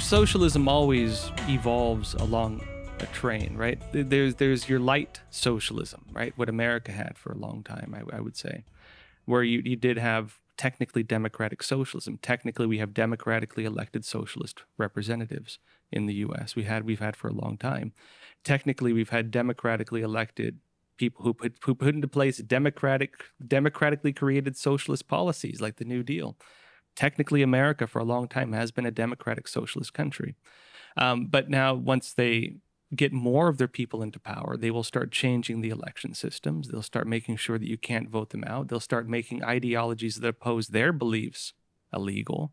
socialism always evolves along a train, right? There's there's your light socialism, right? What America had for a long time, I, I would say, where you you did have technically democratic socialism. Technically, we have democratically elected socialist representatives in the U.S. We had we've had for a long time. Technically, we've had democratically elected people who put who put into place democratic democratically created socialist policies like the New Deal technically America for a long time has been a democratic socialist country. Um, but now, once they get more of their people into power, they will start changing the election systems. They'll start making sure that you can't vote them out. They'll start making ideologies that oppose their beliefs illegal.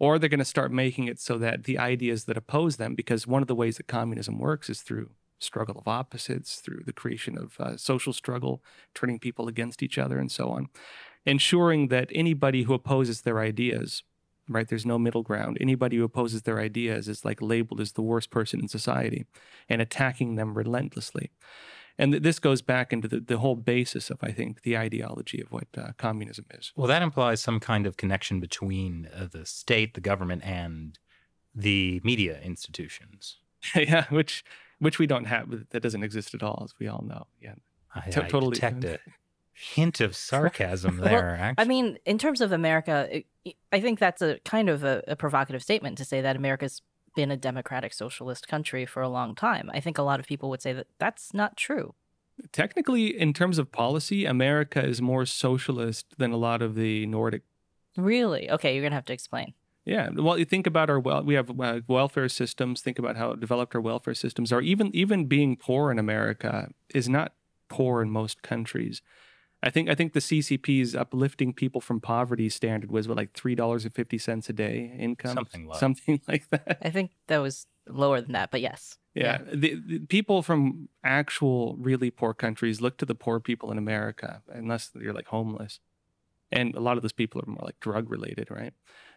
Or they're going to start making it so that the ideas that oppose them, because one of the ways that communism works is through struggle of opposites, through the creation of uh, social struggle, turning people against each other, and so on ensuring that anybody who opposes their ideas, right, there's no middle ground. Anybody who opposes their ideas is like labeled as the worst person in society and attacking them relentlessly. And th this goes back into the, the, whole basis of, I think, the ideology of what uh, communism is. Well, that implies some kind of connection between uh, the state, the government, and the media institutions. yeah, which which we don't have. That doesn't exist at all, as we all know. Yeah, I, totally. detect it hint of sarcasm there. well, I mean, in terms of America, it, I think that's a kind of a, a provocative statement to say that America's been a democratic socialist country for a long time. I think a lot of people would say that that's not true. Technically, in terms of policy, America is more socialist than a lot of the Nordic. Really? Okay, you're going to have to explain. Yeah, well, you think about our well, we have uh, welfare systems. Think about how developed our welfare systems are. Even even being poor in America is not poor in most countries. I think I think the CCP's uplifting people from poverty standard was what, like three dollars and fifty cents a day income, something low. something like that. I think that was lower than that, but yes. Yeah, yeah. The, the, people from actual really poor countries look to the poor people in America, unless you're like homeless, and a lot of those people are more like drug related, right?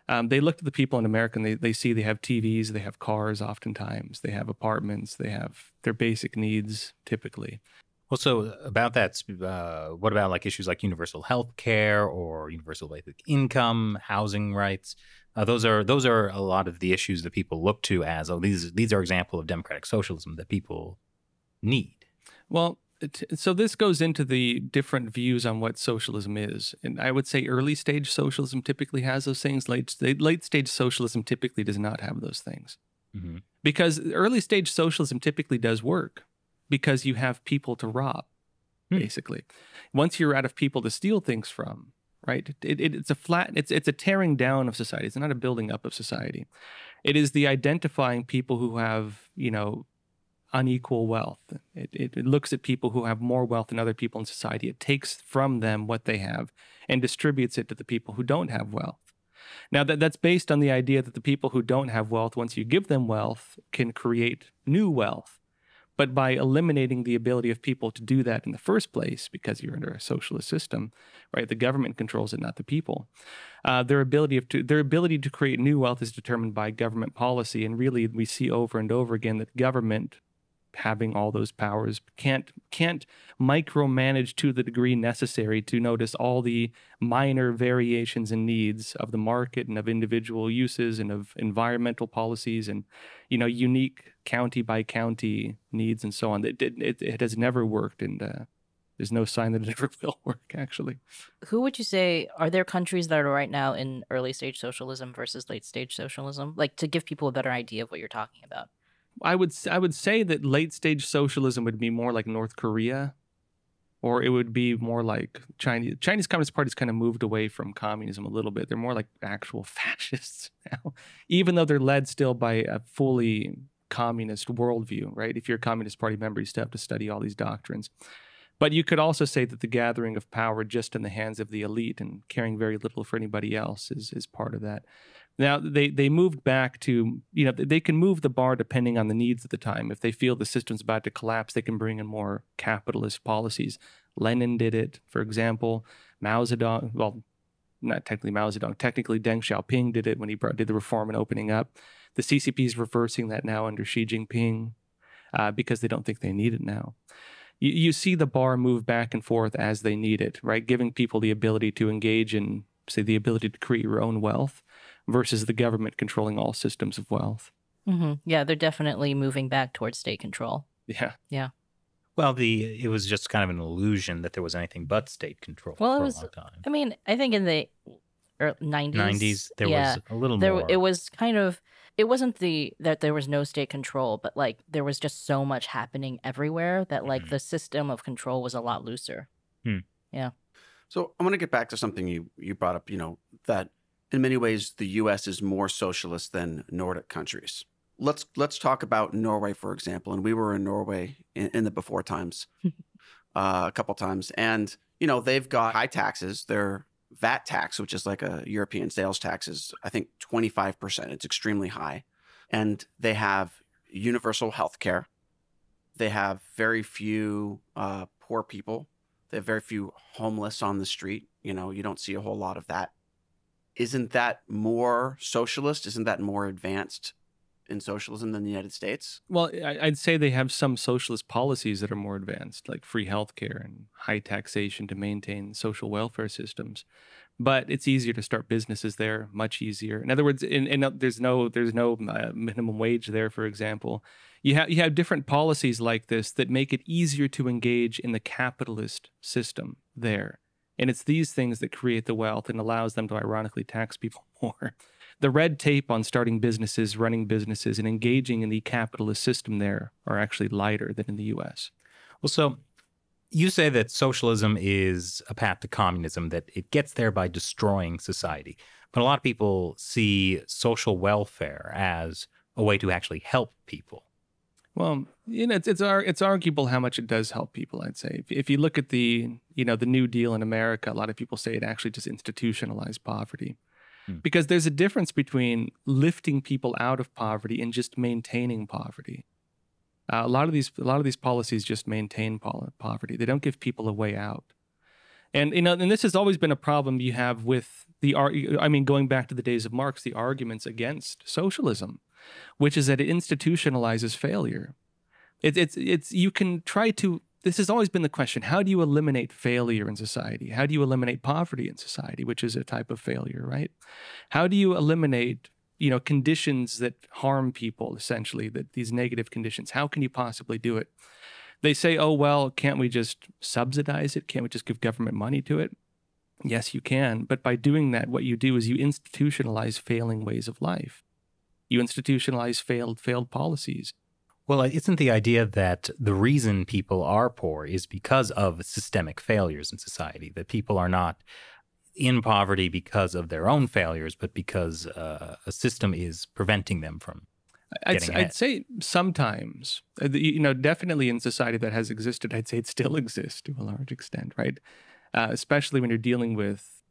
Um, they look to the people in America and they, they see they have TVs, they have cars oftentimes, they have apartments, they have their basic needs typically. Well, so about that, uh, what about like issues like universal health care or universal basic income, housing rights? Uh, those are those are a lot of the issues that people look to as oh these these are example of democratic socialism that people need. Well, so this goes into the different views on what socialism is, and I would say early stage socialism typically has those things. Late late stage socialism typically does not have those things. Mm -hmm. Because early stage socialism typically does work because you have people to rob, hmm. basically. Once you're out of people to steal things from, right? It, it, it's a flat, it's, it's a tearing down of society. It's not a building up of society. It is the identifying people who have, you know, unequal wealth. It, it, it, looks at people who have more wealth than other people in society. It takes from them what they have and distributes it to the people who don't have wealth. Now, that, that's based on the idea that the people who don't have wealth, once you give them wealth, can create new wealth but by eliminating the ability of people to do that in the first place, because you're under a socialist system, right? The government controls it, not the people. Uh, their ability of to, their ability to create new wealth is determined by government policy, and really we see over and over again that government having all those powers can't can't micromanage to the degree necessary to notice all the minor variations and needs of the market and of individual uses and of environmental policies and you know unique county by county needs and so on it it, it has never worked and uh, there's no sign that it ever will work actually who would you say are there countries that are right now in early stage socialism versus late stage socialism like to give people a better idea of what you're talking about I would I would say that late stage socialism would be more like North Korea, or it would be more like Chinese Chinese Communist Party's kind of moved away from communism a little bit. They're more like actual fascists now, even though they're led still by a fully communist worldview. Right? If you're a Communist Party member, you still have to study all these doctrines. But you could also say that the gathering of power just in the hands of the elite and caring very little for anybody else is is part of that. Now they they moved back to you know they can move the bar depending on the needs at the time. If they feel the system's about to collapse, they can bring in more capitalist policies. Lenin did it, for example. Mao Zedong, well, not technically Mao Zedong, technically Deng Xiaoping did it when he brought, did the reform and opening up. The CCP is reversing that now under Xi Jinping uh, because they don't think they need it now you, you see the bar move back and forth as they need it, right? Giving people the ability to engage in, say, the ability to create your own wealth versus the government controlling all systems of wealth. Mm-hmm. Yeah, they're definitely moving back towards state control. Yeah. Yeah. Well, the it was just kind of an illusion that there was anything but state control well, it was, I mean, I think in the 90s. Er, 90s, there yeah, was a little there, more. It was kind of it wasn't the that there was no state control, but like there was just so much happening everywhere that like mm. the system of control was a lot looser. Hmm. Yeah. So I want to get back to something you you brought up. You know that in many ways the U.S. is more socialist than Nordic countries. Let's let's talk about Norway for example. And we were in Norway in, in the before times uh, a couple times, and you know they've got high taxes. They're VAT tax, which is like a European sales tax, is I think 25%. It's extremely high. And they have universal health care. They have very few uh, poor people. They have very few homeless on the street. You know, you don't see a whole lot of that. Isn't that more socialist? Isn't that more advanced in socialism than the United States? Well, I'd say they have some socialist policies that are more advanced, like free healthcare and high taxation to maintain social welfare systems. But it's easier to start businesses there, much easier. In other words, in, in uh, there's no there's no uh, minimum wage there, for example. You have you have different policies like this that make it easier to engage in the capitalist system there, and it's these things that create the wealth and allows them to ironically tax people more the red tape on starting businesses, running businesses, and engaging in the capitalist system there are actually lighter than in the US. Well, so you say that socialism is a path to communism, that it gets there by destroying society. But a lot of people see social welfare as a way to actually help people. Well, you know, it's it's, it's arguable how much it does help people. I'd say if, if you look at the you know the New Deal in America, a lot of people say it actually just institutionalized poverty. Mm. because there's a difference between lifting people out of poverty and just maintaining poverty. Uh, a lot of these a lot of these policies just maintain po poverty. They don't give people a way out. And you know, and this has always been a problem you have with the I mean, going back to the days of Marx, the arguments against socialism, which is that it institutionalizes failure. It, it's it's you can try to this has always been the question how do you eliminate failure in society? How do you eliminate poverty in society, which is a type of failure, right? How do you eliminate you know conditions that harm people essentially that these negative conditions how can you possibly do it they say oh well can't we just subsidize it can't we just give government money to it yes you can but by doing that what you do is you institutionalize failing ways of life you institutionalize failed failed policies well, isn't the idea that the reason people are poor is because of systemic failures in society, that people are not in poverty because of their own failures, but because uh, a system is preventing them from I'd, I'd, say sometimes, uh, you know, definitely in society that has existed, I'd say it still exists to a large extent, right? Uh, especially when you're dealing with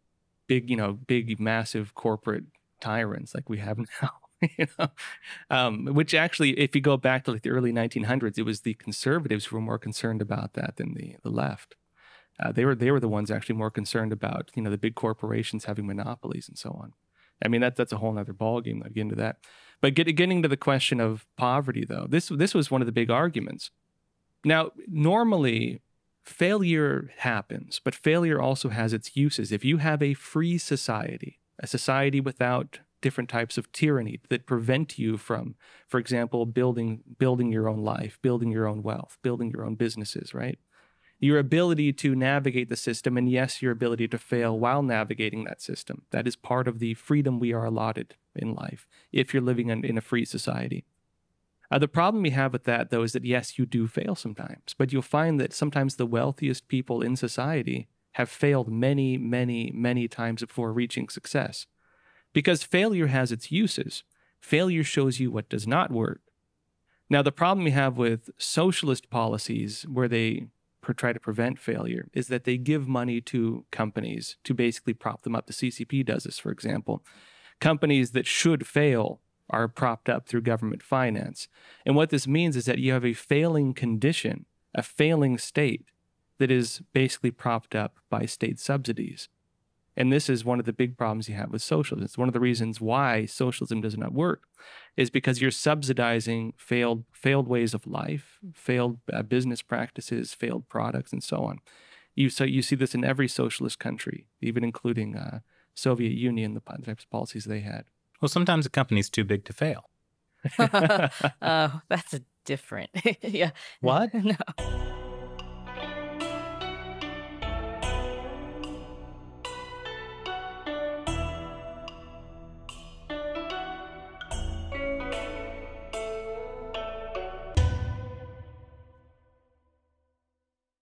big, you know, big, massive corporate tyrants like we have now. you know? um, which actually, if you go back to like the early 1900s, it was the conservatives who were more concerned about that than the, the left. Uh, they were they were the ones actually more concerned about you know the big corporations having monopolies and so on. I mean that that's a whole other ballgame. I'll get into that. But get, getting to the question of poverty, though, this this was one of the big arguments. Now, normally, failure happens, but failure also has its uses. If you have a free society, a society without different types of tyranny that prevent you from, for example, building building your own life, building your own wealth, building your own businesses, right? Your ability to navigate the system, and yes, your ability to fail while navigating that system. That is part of the freedom we are allotted in life if you're living in, in a free society. Uh, the problem we have with that, though, is that yes, you do fail sometimes, but you'll find that sometimes the wealthiest people in society have failed many, many, many times before reaching success. Because failure has its uses. Failure shows you what does not work. Now, the problem we have with socialist policies where they try to prevent failure is that they give money to companies to basically prop them up. The CCP does this, for example. Companies that should fail are propped up through government finance. And what this means is that you have a failing condition, a failing state that is basically propped up by state subsidies. And this is one of the big problems you have with socialism. It's one of the reasons why socialism does not work, is because you're subsidizing failed failed ways of life, failed uh, business practices, failed products, and so on. You so you see this in every socialist country, even including uh, Soviet Union, the types of policies they had. Well, sometimes a company's too big to fail. oh, that's a different. yeah. What? no.